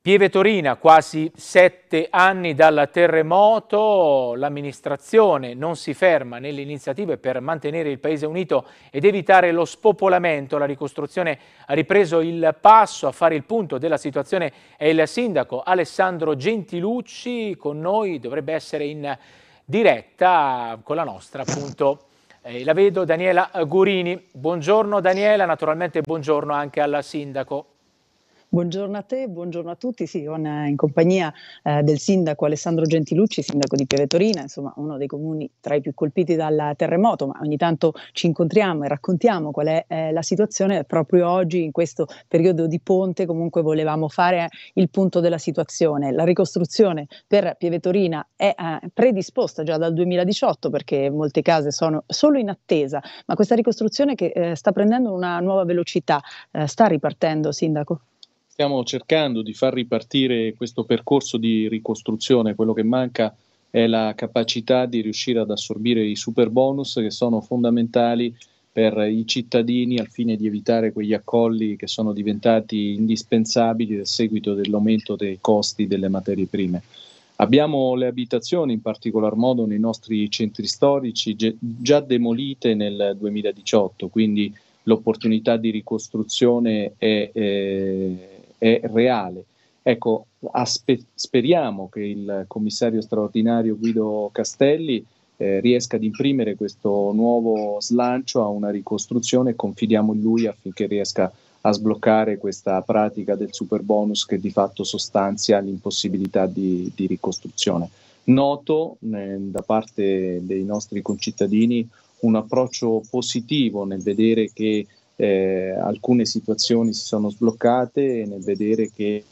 Pieve Torina, quasi sette anni dal terremoto, l'amministrazione non si ferma nelle iniziative per mantenere il Paese unito ed evitare lo spopolamento. La ricostruzione ha ripreso il passo a fare il punto della situazione è il sindaco Alessandro Gentilucci, con noi dovrebbe essere in diretta con la nostra appunto eh, la vedo Daniela Gurini. Buongiorno Daniela, naturalmente buongiorno anche al sindaco. Buongiorno a te, buongiorno a tutti. Sì, in compagnia eh, del sindaco Alessandro Gentilucci, sindaco di Pieve Torina, insomma uno dei comuni tra i più colpiti dal terremoto, ma ogni tanto ci incontriamo e raccontiamo qual è eh, la situazione. Proprio oggi, in questo periodo di ponte, comunque volevamo fare il punto della situazione. La ricostruzione per Pieve Torina è eh, predisposta già dal 2018 perché molte case sono solo in attesa, ma questa ricostruzione che eh, sta prendendo una nuova velocità, eh, sta ripartendo, sindaco? stiamo cercando di far ripartire questo percorso di ricostruzione, quello che manca è la capacità di riuscire ad assorbire i super bonus che sono fondamentali per i cittadini al fine di evitare quegli accolli che sono diventati indispensabili a seguito dell'aumento dei costi delle materie prime. Abbiamo le abitazioni, in particolar modo nei nostri centri storici, già demolite nel 2018, quindi l'opportunità di ricostruzione è, eh, è reale. Ecco, aspe- speriamo che il commissario straordinario Guido Castelli eh, riesca ad imprimere questo nuovo slancio a una ricostruzione e confidiamo in lui affinché riesca a sbloccare questa pratica del super bonus che di fatto sostanzia l'impossibilità di, di ricostruzione. Noto eh, da parte dei nostri concittadini un approccio positivo nel vedere che eh, alcune situazioni si sono sbloccate nel vedere che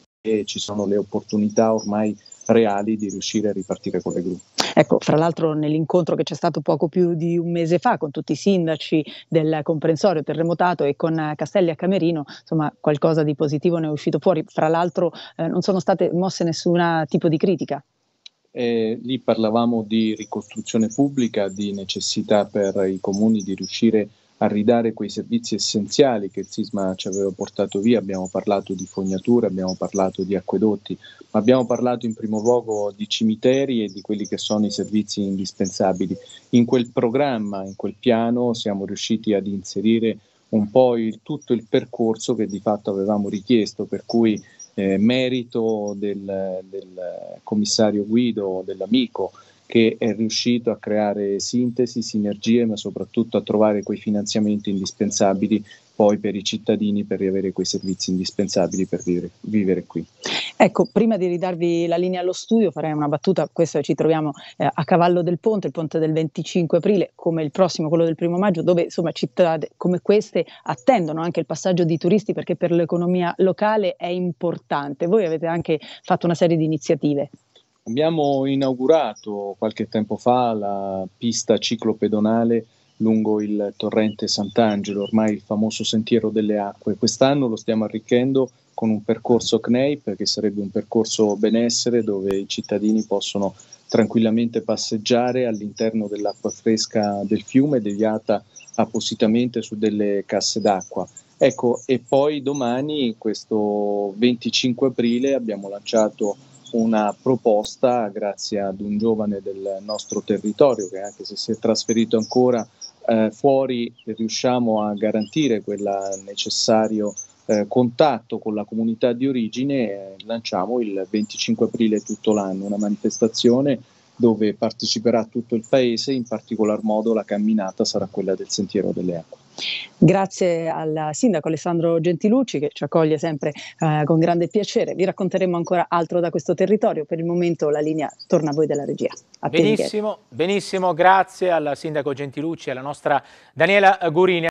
ci sono le opportunità ormai reali di riuscire a ripartire con le gru. Ecco, fra l'altro nell'incontro che c'è stato poco più di un mese fa con tutti i sindaci del comprensorio terremotato e con Castelli a Camerino, insomma qualcosa di positivo ne è uscito fuori, fra l'altro eh, non sono state mosse nessun tipo di critica. Eh, lì parlavamo di ricostruzione pubblica, di necessità per i comuni di riuscire a a ridare quei servizi essenziali che il sisma ci aveva portato via. Abbiamo parlato di fognature, abbiamo parlato di acquedotti, ma abbiamo parlato in primo luogo di cimiteri e di quelli che sono i servizi indispensabili. In quel programma, in quel piano, siamo riusciti ad inserire un po' il, tutto il percorso che di fatto avevamo richiesto, per cui eh, merito del, del commissario Guido, dell'amico, che è riuscito a creare sintesi, sinergie, ma soprattutto a trovare quei finanziamenti indispensabili poi per i cittadini per riavere quei servizi indispensabili per vivere, vivere qui. Ecco, prima di ridarvi la linea allo studio farei una battuta, questo ci troviamo eh, a cavallo del ponte, il ponte del 25 aprile, come il prossimo, quello del primo maggio, dove insomma città come queste attendono anche il passaggio di turisti perché per l'economia locale è importante. Voi avete anche fatto una serie di iniziative. Abbiamo inaugurato qualche tempo fa la pista ciclopedonale lungo il torrente Sant'Angelo, ormai il famoso sentiero delle acque. Quest'anno lo stiamo arricchendo con un percorso CNEIP, che sarebbe un percorso benessere dove i cittadini possono tranquillamente passeggiare all'interno dell'acqua fresca del fiume, deviata appositamente su delle casse d'acqua. Ecco, e poi domani, questo 25 aprile, abbiamo lanciato una proposta grazie ad un giovane del nostro territorio che anche se si è trasferito ancora eh, fuori riusciamo a garantire quel necessario eh, contatto con la comunità di origine, eh, lanciamo il 25 aprile tutto l'anno una manifestazione dove parteciperà tutto il paese, in particolar modo la camminata sarà quella del Sentiero delle Acque. Grazie al sindaco Alessandro Gentilucci che ci accoglie sempre eh, con grande piacere. Vi racconteremo ancora altro da questo territorio. Per il momento la linea torna a voi della regia. Benissimo, benissimo, grazie al sindaco Gentilucci e alla nostra Daniela Gurini.